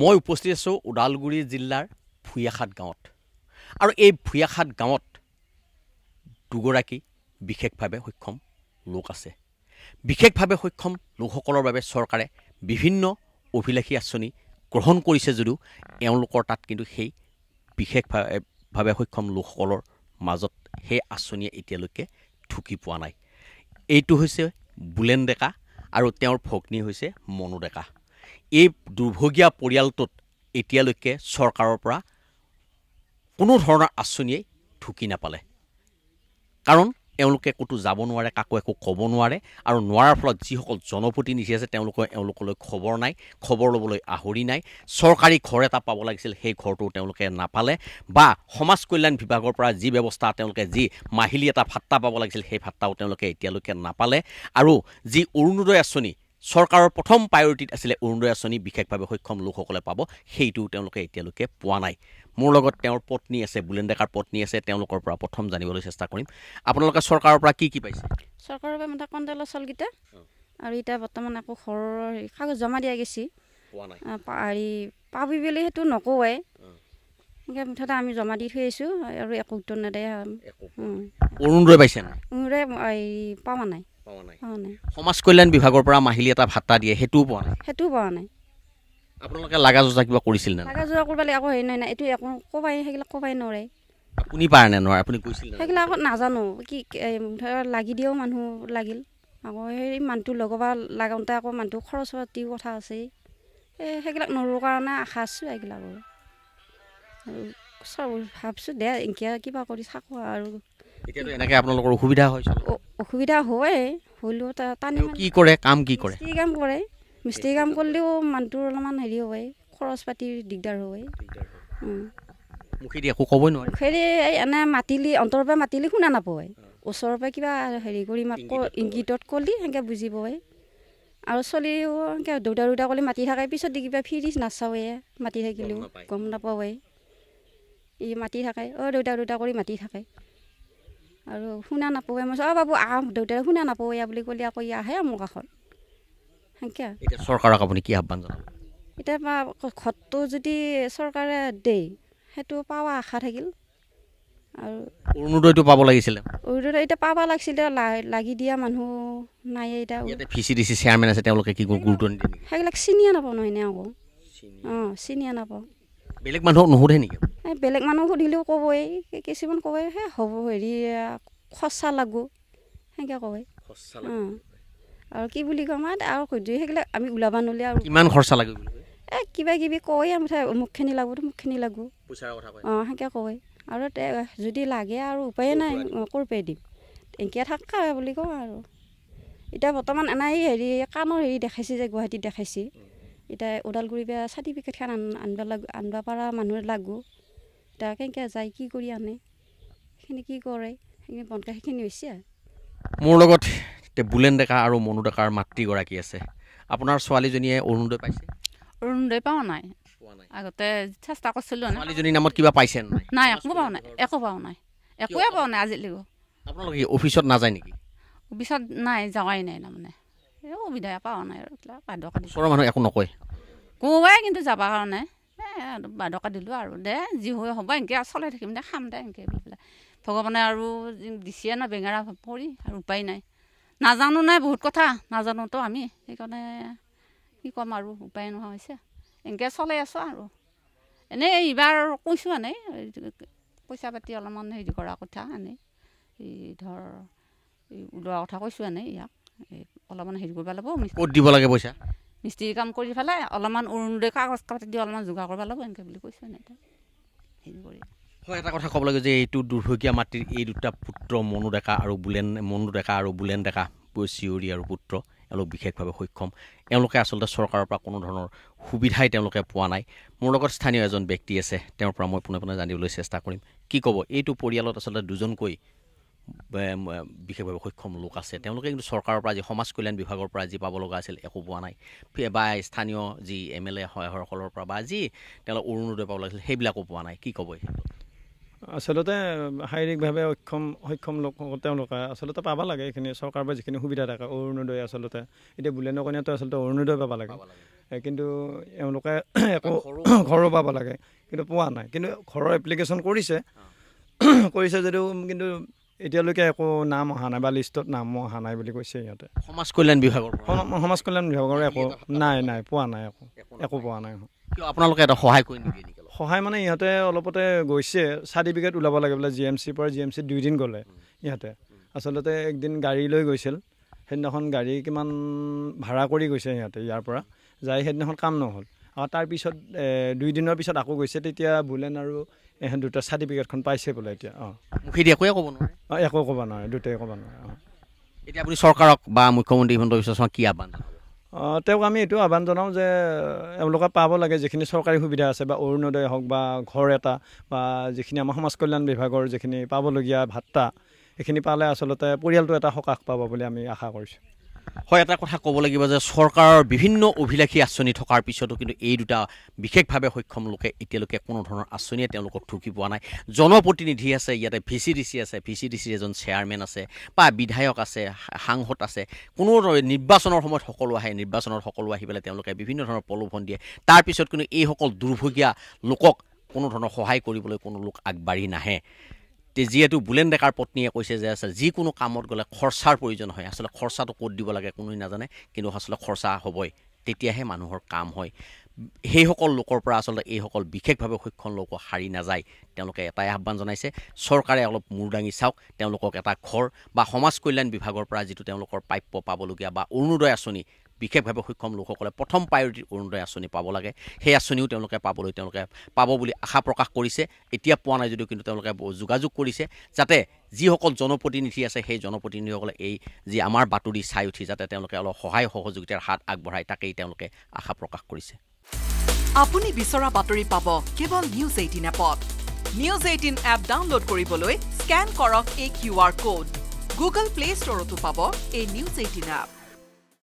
মই উপস্থিত আছোঁ ওদালগুৰি জিলাৰ ভূঞাখাট গাঁৱত আৰু এই ভূঞাখাট গাঁৱত দুগৰাকী বিশেষভাৱে সক্ষম লোক আছে বিশেষভাৱে সক্ষম লোকসকলৰ বাবে চৰকাৰে বিভিন্ন অভিলাষী আঁচনি গ্ৰহণ কৰিছে যদিও এওঁলোকৰ তাত কিন্তু সেই বিশেষভাৱে সক্ষম লোকসকলৰ মাজত সেই আঁচনিয়ে এতিয়ালৈকে ঢুকি পোৱা নাই এইটো হৈছে বুলেন ডেকা আৰু তেওঁৰ ভগ্নী হৈছে মনু ডেকা এই দুৰ্ভগীয়া পৰিয়ালটোত এতিয়ালৈকে চৰকাৰৰ পৰা কোনো ধৰণৰ আঁচনিয়েই ঢুকি নাপালে কাৰণ এওঁলোকে ক'তো যাব নোৱাৰে কাকো একো ক'ব নোৱাৰে আৰু নোৱাৰাৰ ফলত যিসকল জনপ্ৰতিনিধি আছে তেওঁলোকৰ এওঁলোকলৈ খবৰ নাই খবৰ ল'বলৈ আহৰি নাই চৰকাৰী ঘৰ এটা পাব লাগিছিল সেই ঘৰটো তেওঁলোকে নাপালে বা সমাজ কল্যাণ বিভাগৰ পৰা যি ব্যৱস্থা তেওঁলোকে যি মাহিলী এটা ভাট্টা পাব লাগিছিল সেই ভাট্টাও তেওঁলোকে এতিয়ালৈকে নাপালে আৰু যি অৰুণোদয় আঁচনি চৰকাৰৰ প্ৰথম প্ৰায়ৰিটিত আছিলে অৰুণোদয় আঁচনি বিশেষভাৱে সক্ষম লোকসকলে পাব সেইটো তেওঁলোকে এতিয়ালৈকে পোৱা নাই মোৰ লগত তেওঁৰ পত্নী আছে বুলেন ডেকাৰ পত্নী আছে তেওঁলোকৰ পৰা প্ৰথম জানিবলৈ চেষ্টা কৰিম আপোনালোকে চৰকাৰৰ পৰা কি কি পাইছে চৰকাৰৰ পৰা মাথা কণ্ডেলৰ চাউলকেইটা আৰু এতিয়া বৰ্তমান আকৌ ঘৰৰ কাগজ জমা দিয়া গৈছে হেৰি পাবি বুলি সেইটো নকওৱে মুঠতে আমি জমা দি থৈ আহিছোঁ আৰু একো উত্তৰ নাদে অৰুণোদয় পাইছে নাই অৰুণোদয় এই পোৱা নাই সমাজ কল্যাণ বিভাগৰ পৰা মাহিলী এটা ভাতা দিয়ে সেইটোও পোৱা নাই সেইটোও পোৱা নাই আপোনালোকে লাগা যোজা কিবা কৰিছিল নে লাগা যোজা কৰিব লাগে হেৰি নাই নাই এইটো একো ক'বাই সেইবিলাক ক'বাই নোৱাৰে আপুনি পাৰে নে নোৱাৰে আপুনি কৈছিল সেইবিলাক আকৌ নাজানো কি লাগি দিয়েও মানুহ লাগিল আকৌ সেই মানুহটো লগাবা লাগোঁতে আকৌ মানুহটো খৰচ পাতিও কথা আছে এই সেইবিলাক নৰোৰ কাৰণে আশা আছোঁ এইবিলাক আৰু ভাবছোঁ দে এনেকৈ কিবা কৰি থাকোঁ আৰু এনেকে আপোনালোকৰ অসুবিধা হয় অসুবিধা হয় হ'লেও টানি কি কৰে কাম কি কৰে মিস্ত্ৰী কাম কৰে মিস্ত্ৰী কাম কৰিলেও মানুহটোৰ অলপমান হেৰি হয় খৰচ পাতিৰ দিগদাৰ হয় মুখেদি একো ক'ব নোৱাৰে হেৰি এই এনে মাতিলে অন্তৰৰ পৰা মাতিলে শুনা নাপায় ওচৰৰ পৰা কিবা হেৰি কৰি মাক ইংগিতত ক'লে সেনেকৈ বুজি পায় আৰু চলিও এনেকৈ দৌদা দৌদা কৰি মাতি থাকে পিছত দি কিবা ফিৰি নাচাওঁয়ে মাতি থাকিলেও গম নাপাওঁৱে ই মাতি থাকে অ' দৌদা দৌদা কৰি মাতি থাকে আৰু শুনা নাপাওঁ মই অঁ বাবু আহ দেউতাৰে শুনা নাপাওঁ ইয়াৰ বুলি ক'লে আকৌ আহে মোৰ কাষত চৰকাৰক আপুনি কি আহ্বান এতিয়া ঘৰটো যদি চৰকাৰে দেই সেইটো পাৱা আশা থাকিল আৰু অৰুণোদয়টো পাব লাগিছিলে অৰুণোদয় এতিয়া পাব লাগিছিলে লাগি দিয়া মানুহ নাই এতিয়া ভি চি ডি চি তেওঁলোকে কি গুৰুত্ব সেইবিলাক চিনিয়ে নাপাওঁ নহয় এনেই আকৌ অঁ চিনিয়ে নাপাওঁ বেলেগ মানুহক নুসোধে নেকি বেলেগ মানুহ সুধিলেও ক'বই কিছুমান ক'বই সেই হ'ব হেৰি খৰচা লাগো সেনেকৈ কয় আৰু কি বুলি ক'ম আৰু সুধি সেইগিলা আমি ওলাব নহ'লে আৰু কিমান খৰচা লাগে এই কিবা কিবি কয় আৰু মুঠতে মুখখিনি লাগো মুখখিনি লাগো অঁ সেনেকৈ কয় আৰু যদি লাগে আৰু উপায় নাই ক'ৰ দিম এনেকৈ থাকা বুলি কওঁ আৰু এতিয়া বৰ্তমান এনেই হেৰি কাণৰ হেৰি দেখাইছে যে গুৱাহাটীত দেখাইছে এতিয়া ওদালগুৰি বা চাৰ্টিফিকেটখন আন আনিব লাগ আনবা পৰা মানুহ লাগো দা কেনেকৈ যায় কি কৰি আনে সেইখিনি কি কৰে সেইখিনি বনকা সেইখিনি হৈছে আৰু মোৰ লগত বুলেন ডেকা আৰু মনু ডেকাৰ মাতৃগৰাকী আছে আপোনাৰ ছোৱালীজনীয়ে অৰুণোদয় পাইছে অৰুণোদয় পোৱা নাই আগতে চেষ্টা কৰিছিলোঁ ছোৱালীজনীৰ নামত কিবা পাইছে নাই একো পোৱা নাই একো পাওঁ নাই একোৱে পোৱা নাই আজিলৈকে আপোনালোকে অফিচত নাযায় নেকি অফিচত নাই যাৱাই নাই তাৰমানে এই সুবিধা পোৱা নাই আৰু কিবা নকয় কোৱাই কিন্তু যাবৰ কাৰণে বাইদেউকে দিলোঁ আৰু দে যি হৈ হ'ব এনেকৈ আৰু চলাই থাকিম দে খাম দে এনেকৈ বুলি পেলাই ভগৱানে আৰু দিছে ন বেঙেৰা পৰি আৰু উপায় নাই নাজানো নাই বহুত কথা নাজানোতো আমি সেইকাৰণে কি ক'ম আৰু উপায় নোহোৱা হৈছে এনেকৈ চলাই আছোঁ আৰু এনেই এইবাৰ কৈছোঁ এনেই পইচা পাতি অলপমান হেৰি কৰা কথা এনেই এই ধৰ এই ওলোৱা কথা কৈছোঁ এনেই ইয়াক এই অলপমান হেৰি কৰিব লাগিব ক'ত দিব লাগে পইচা মিস্ত্ৰী কাম কৰি পেলাই অলপমান অৰুণোদয় কাগজ কাগজ দি অলপমান যোগাৰ কৰিব লাগিব এনেকৈ বুলি কৈছোঁ এনেকৈ হেৰি কৰি মই এটা কথা ক'ব লাগিব যে এইটো দুৰ্ভগীয়া মাটিৰ এই দুটা পুত্ৰ মনু ডেকা আৰু বুলেন মনু ডেকা আৰু বুলেন ডেকা চিঞৰী আৰু পুত্ৰ এওঁলোক বিশেষভাৱে সক্ষম এওঁলোকে আচলতে চৰকাৰৰ পৰা কোনো ধৰণৰ সুবিধাই তেওঁলোকে পোৱা নাই মোৰ লগত স্থানীয় এজন ব্যক্তি আছে তেওঁৰ পৰা মই পোনে পোনে জানিবলৈ চেষ্টা কৰিম কি ক'ব এইটো পৰিয়ালত আচলতে দুজনকৈ বিশেষভাৱে সক্ষম লোক আছে তেওঁলোকে কিন্তু চৰকাৰৰ পৰা যি সমাজ কল্যাণ বিভাগৰ পৰা যি পাব লগা আছিল একো পোৱা নাই বা স্থানীয় যি এম এল এ এসকলৰ পৰা বা যি তেওঁলোক অৰুণোদয় পাব লাগিছিল সেইবিলাকো পোৱা নাই কি ক'ব আচলতে শাৰীৰিকভাৱে অক্ষম সক্ষম লোক তেওঁলোকে আচলতে পাব লাগে এইখিনি চৰকাৰৰ পৰা যিখিনি সুবিধা থাকে অৰুণোদয় আচলতে এতিয়া বুলেন কন্যাটো আচলতে অৰুণোদয় পাব লাগে কিন্তু এওঁলোকে একো ঘৰো পাব লাগে কিন্তু পোৱা নাই কিন্তু ঘৰৰ এপ্লিকেশ্যন কৰিছে কৰিছে যদিও কিন্তু এতিয়ালৈকে একো নাম অহা নাই বা লিষ্টত নামো অহা নাই বুলি কৈছে সিহঁতে সমাজ কল্যাণ বিভাগৰ সমাজ কল্যাণ বিভাগৰ একো নাই নাই পোৱা নাই একো একো পোৱা নাই আপোনালোকে এটা সহায় কৰি সহায় মানে ইহঁতে অলপতে গৈছে চাৰ্টিফিকেট ওলাব লাগে বোলে জি এম চিৰ পৰা জি এম চিত দুইদিন গ'লে ইহঁতে আচলতে একদিন গাড়ী লৈ গৈছিল সেইদিনাখন গাড়ী কিমান ভাড়া কৰি গৈছে সিহঁতে ইয়াৰ পৰা যাই সেইদিনাখন কাম নহ'ল অঁ তাৰপিছত দুই দিনৰ পিছত আকৌ গৈছে তেতিয়া বুলেন আৰু এহেন দুটা চাৰ্টিফিকেটখন পাইছে বোলে এতিয়া অঁ মুখেদি একোৱে ক'ব নোৱাৰে অঁ একো ক'ব নোৱাৰে দুটাই ক'ব নোৱাৰে অঁ এতিয়া আপুনি চৰকাৰক বা মুখ্যমন্ত্ৰী হিমন্ত বিশ্ব শৰ্মাক কি আহ্বান তেওঁক আমি এইটো আহ্বান জনাওঁ যে এওঁলোকে পাব লাগে যিখিনি চৰকাৰী সুবিধা আছে বা অৰুণোদয় হওক বা ঘৰ এটা বা যিখিনি আমাৰ সমাজ কল্যাণ বিভাগৰ যিখিনি পাবলগীয়া ভাত্তা সেইখিনি পালে আচলতে পৰিয়ালটো এটা সকাহ পাব বুলি আমি আশা কৰিছোঁ হয় এটা কথা ক'ব লাগিব যে চৰকাৰৰ বিভিন্ন অভিলাষী আঁচনি থকাৰ পিছতো কিন্তু এই দুটা বিশেষভাৱে সক্ষম লোকে এতিয়ালৈকে কোনো ধৰণৰ আঁচনিয়ে তেওঁলোকক ঢুকি পোৱা নাই জনপ্ৰতিনিধি আছে ইয়াতে ভি চি ডি চি আছে ভি চি ডি চিৰ এজন চেয়াৰমেন আছে বা বিধায়ক আছে সাংসদ আছে কোনো নিৰ্বাচনৰ সময়ত সকলো আহে নিৰ্বাচনত সকলো আহি পেলাই তেওঁলোকে বিভিন্ন ধৰণৰ প্ৰলোভন দিয়ে তাৰপিছত কিন্তু এইসকল দুৰ্ভগীয়া লোকক কোনো ধৰণৰ সহায় কৰিবলৈ কোনো লোক আগবাঢ়ি নাহে তে যিহেতু বুলেন ডেকাৰ পত্নীয়ে কৈছে যে আচলতে যিকোনো কামত গ'লে খৰচাৰ প্ৰয়োজন হয় আচলতে খৰচাটো ক'ত দিব লাগে কোনোৱে নাজানে কিন্তু আচলতে খৰচা হ'বই তেতিয়াহে মানুহৰ কাম হয় সেইসকল লোকৰ পৰা আচলতে এইসকল বিশেষভাৱে সক্ষম লোক সাৰি নাযায় তেওঁলোকে এটাই আহ্বান জনাইছে চৰকাৰে অলপ মূৰ দাঙি চাওক তেওঁলোকক এটা ঘৰ বা সমাজ কল্যাণ বিভাগৰ পৰা যিটো তেওঁলোকৰ প্ৰাপ্য পাবলগীয়া বা অৰুণোদয় আঁচনি বিশেষভাৱে সক্ষম লোকসকলে প্ৰথম প্ৰায়ৰিটি অৰুণোদয় আঁচনি পাব লাগে সেই আঁচনিও তেওঁলোকে পাবলৈ তেওঁলোকে পাব বুলি আশা প্ৰকাশ কৰিছে এতিয়া পোৱা নাই যদিও কিন্তু তেওঁলোকে যোগাযোগ কৰিছে যাতে যিসকল জনপ্ৰতিনিধি আছে সেই জনপ্ৰতিনিধিসকলে এই যি আমাৰ বাতৰি চাই উঠি যাতে তেওঁলোকে অলপ সহায় সহযোগিতাৰ হাত আগবঢ়ায় তাকেই তেওঁলোকে আশা প্ৰকাশ কৰিছে আপুনি বিচৰা বাতৰি পাব কেৱল নিউজ এইটিন এপত নিউজ এইটিন এপ ডাউনলোড কৰিবলৈ স্কেন কৰক এই Q R code Google Play ষ্টৰতো পাব এই নিউজ এইটিন এপ